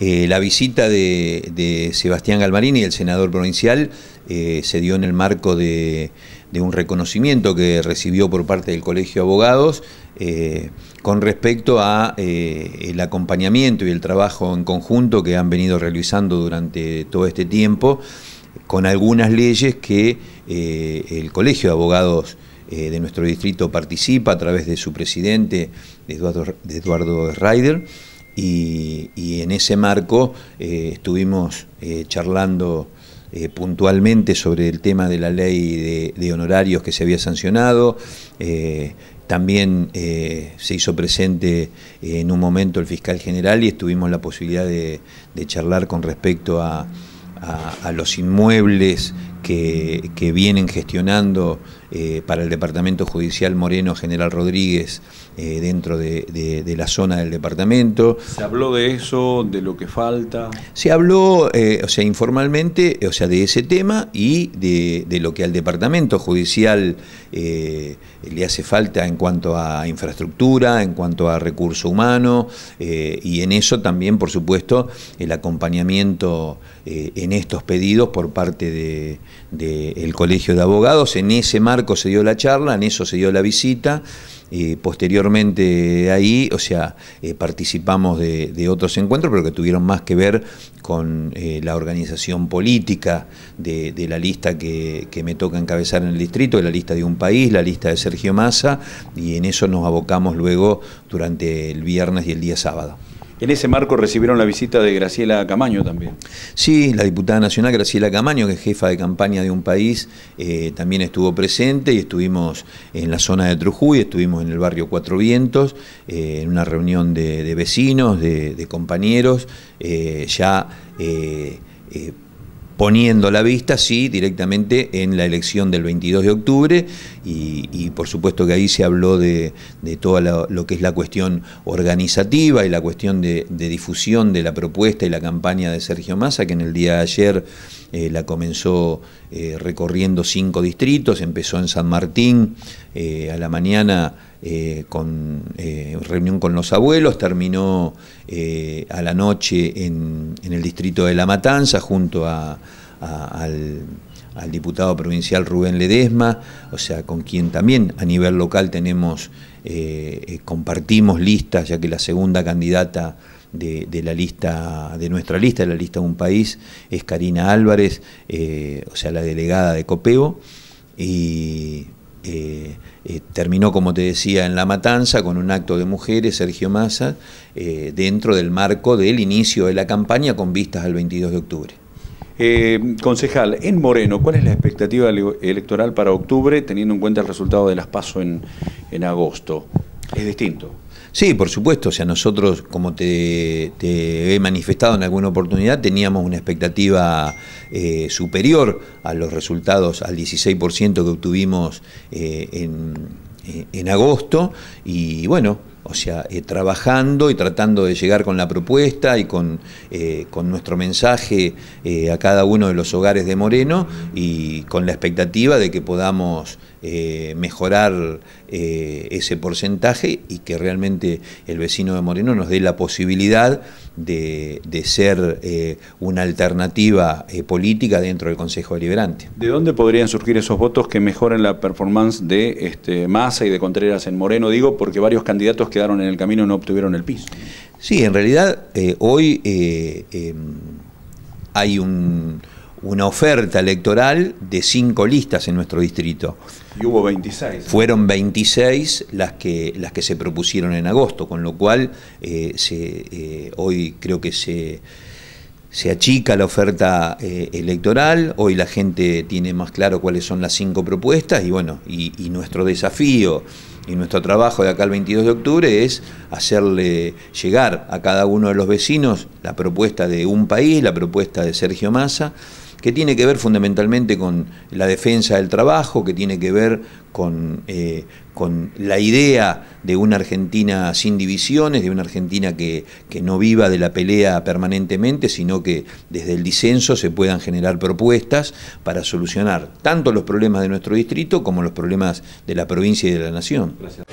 Eh, la visita de, Sebastián Galmarini, el senador provincial, eh, se dio en el marco de, un reconocimiento que recibió por parte del Colegio de Abogados eh, con respecto a el acompañamiento y el trabajo en conjunto que han venido realizando durante todo este tiempo con algunas leyes que el Colegio de Abogados de nuestro distrito participa a través de su presidente, Eduardo, de Eduardo Ryder y, en ese marco eh, estuvimos eh, charlando eh, puntualmente sobre el tema de la ley de, honorarios que se había sancionado. También se hizo presente en un momento el fiscal general y estuvimos la posibilidad de, charlar con respecto a, los inmuebles que, vienen gestionando eh, para el Departamento Judicial Moreno General Rodríguez eh, dentro de, la zona del departamento. ¿Se habló de eso, de lo que falta? Se habló, eh, o sea, informalmente, o sea, de ese tema y de, de lo que al Departamento Judicial le hace falta en cuanto a infraestructura, en cuanto a recurso humano, y en eso también, por supuesto, el acompañamiento en estos pedidos por parte de del Colegio de Abogados. En ese marco se dio la charla, en eso se dio la visita. y eh, posteriormente ahí, o sea, eh, participamos de, otros encuentros, pero que tuvieron más que ver con eh, la organización política de, la lista que, me toca encabezar en el distrito, la lista de un país, la lista de Sergio Massa, y en eso nos abocamos luego durante el viernes y el día sábado. En ese marco recibieron la visita de Graciela Camaño también. Sí, la diputada nacional Graciela Camaño, que es jefa de campaña de un país, eh, también estuvo presente y estuvimos en la zona de y estuvimos en el barrio Cuatro Vientos, eh, en una reunión de, vecinos, de, compañeros, eh, ya poniendo la vista, sí, directamente en la elección del 22 de octubre y, por supuesto que ahí se habló de, de todo lo, que es la cuestión organizativa y la cuestión de, difusión de la propuesta y la campaña de Sergio Massa, que en el día de ayer eh, la comenzó eh, recorriendo cinco distritos, empezó en San Martín eh, a la mañana. con reunión con los abuelos, terminó a la noche en, en el distrito de La Matanza junto a, al, diputado provincial Rubén Ledesma, o sea, con quien también a nivel local tenemos, eh, eh, compartimos listas, ya que la segunda candidata de, la lista, de nuestra lista, de la lista de un país, es Karina Álvarez, eh, o sea, la delegada de Copeo, y terminó, como te decía, en La Matanza con un acto de mujeres, Sergio Massa, dentro del marco del inicio de la campaña con vistas al 22 de octubre. Eh, concejal, en Moreno, ¿cuál es la expectativa electoral para octubre teniendo en cuenta el resultado de las PASO en, agosto? ¿Es distinto? Sí, por supuesto. O sea, nosotros, como te, he manifestado en alguna oportunidad, teníamos una expectativa eh, superior a los resultados, al 16% que obtuvimos eh, en, en agosto. Y bueno, o sea, eh, trabajando y tratando de llegar con la propuesta y con, eh, con nuestro mensaje eh, a cada uno de los hogares de Moreno y con la expectativa de que podamos mejorar ese porcentaje y que realmente el vecino de Moreno nos dé la posibilidad de, de ser una alternativa política dentro del Consejo Deliberante. ¿De dónde podrían surgir esos votos que mejoren la performance de este, Massa y de Contreras en Moreno? Digo, porque varios candidatos quedaron en el camino y no obtuvieron el piso. Sí, en realidad eh, hoy eh, em, hay una oferta electoral de cinco listas en nuestro distrito. Y hubo 26. Fueron 26 las que, las que se propusieron en agosto, con lo cual eh, se, hoy creo que se se achica la oferta eh, electoral, hoy la gente tiene más claro cuáles son las cinco propuestas y bueno, y, nuestro desafío y nuestro trabajo de acá al 22 de octubre es hacerle llegar a cada uno de los vecinos la propuesta de un país, la propuesta de Sergio Massa que tiene que ver fundamentalmente con la defensa del trabajo, que tiene que ver con, eh, la idea de una Argentina sin divisiones, de una Argentina que, no viva de la pelea permanentemente, sino que desde el disenso se puedan generar propuestas para solucionar tanto los problemas de nuestro distrito como los problemas de la provincia y de la nación.